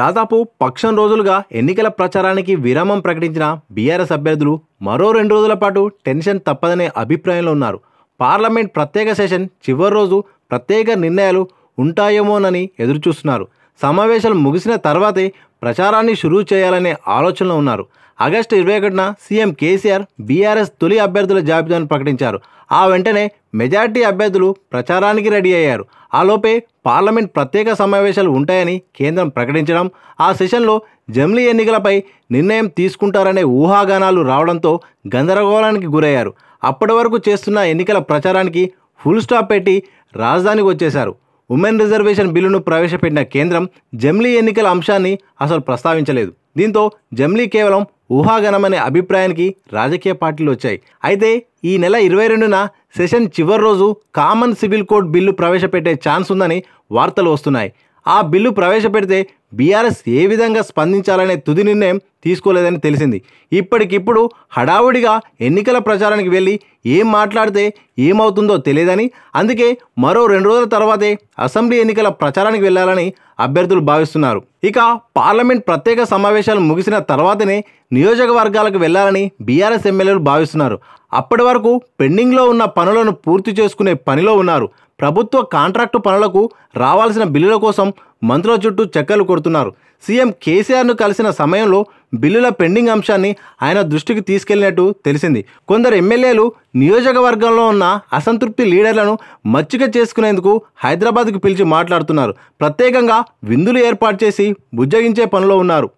దాదాపు పక్షం రోజులుగా ఎన్నికల ప్రచారానికి విరామం ప్రకటించిన బీఆర్ఎస్ అభ్యర్థులు మరో రెండు రోజుల పాటు టెన్షన్ తప్పదనే అభిప్రాయంలో ఉన్నారు పార్లమెంట్ ప్రత్యేక సెషన్ చివరి రోజు ప్రత్యేక నిర్ణయాలు ఉంటాయేమోనని ఎదురుచూస్తున్నారు సమావేశాలు ముగిసిన తర్వాతే ప్రచారాన్ని షురూ చేయాలనే ఆలోచనలో ఉన్నారు ఆగస్టు ఇరవై ఒకటిన సీఎం కేసీఆర్ బీఆర్ఎస్ తొలి అభ్యర్థుల జాబితాను ప్రకటించారు ఆ వెంటనే మెజార్టీ అభ్యర్థులు ప్రచారానికి రెడీ అయ్యారు ఆలోపే పార్లమెంట్ ప్రత్యేక సమావేశాలు ఉంటాయని కేంద్రం ప్రకటించడం ఆ సెషన్లో జమిలీ ఎన్నికలపై నిర్ణయం తీసుకుంటారనే ఊహాగానాలు రావడంతో గందరగోళానికి గురయ్యారు అప్పటి వరకు చేస్తున్న ఎన్నికల ప్రచారానికి ఫుల్ స్టాప్ పెట్టి రాజధానికి వచ్చేశారు ఉమెన్ రిజర్వేషన్ బిల్లును ప్రవేశపెట్టిన కేంద్రం జమ్లీ ఎన్నికల అంశాన్ని అసలు ప్రస్తావించలేదు దీంతో జమ్లీ కేవలం ఊహాగణమనే అభిప్రాయానికి రాజకీయ పార్టీలు వచ్చాయి అయితే ఈ నెల ఇరవై రెండున సెషన్ చివరి రోజు కామన్ సివిల్ కోడ్ బిల్లు ప్రవేశపెట్టే ఛాన్స్ ఉందని వార్తలు వస్తున్నాయి ఆ బిల్లు ప్రవేశపెడితే బీఆర్ఎస్ ఏ విధంగా స్పందించాలనే తుది నిర్ణయం తీసుకోలేదని తెలిసింది ఇప్పటికిప్పుడు హడావుడిగా ఎన్నికల ప్రచారానికి వెళ్ళి ఏం మాట్లాడితే ఏమవుతుందో తెలియదని అందుకే మరో రెండు రోజుల తర్వాతే అసెంబ్లీ ఎన్నికల ప్రచారానికి వెళ్ళాలని అభ్యర్థులు భావిస్తున్నారు ఇక పార్లమెంట్ ప్రత్యేక సమావేశాలు ముగిసిన తర్వాతనే నియోజకవర్గాలకు వెళ్లాలని బీఆర్ఎస్ ఎమ్మెల్యేలు భావిస్తున్నారు అప్పటి వరకు పెండింగ్లో ఉన్న పనులను పూర్తి చేసుకునే పనిలో ఉన్నారు ప్రభుత్వ కాంట్రాక్టు పనులకు రావాల్సిన బిల్లుల కోసం మంత్రుల చుట్టూ చెక్కలు కొడుతున్నారు సీఎం కేసీఆర్ను కలిసిన సమయంలో బిల్లుల పెండింగ్ అంశాన్ని ఆయన దృష్టికి తీసుకెళ్లినట్టు తెలిసింది కొందరు ఎమ్మెల్యేలు నియోజకవర్గంలో ఉన్న అసంతృప్తి లీడర్లను మచ్చిక చేసుకునేందుకు హైదరాబాద్కు పిలిచి మాట్లాడుతున్నారు ప్రత్యేకంగా విందులు ఏర్పాటు చేసి బుజ్జగించే పనిలో ఉన్నారు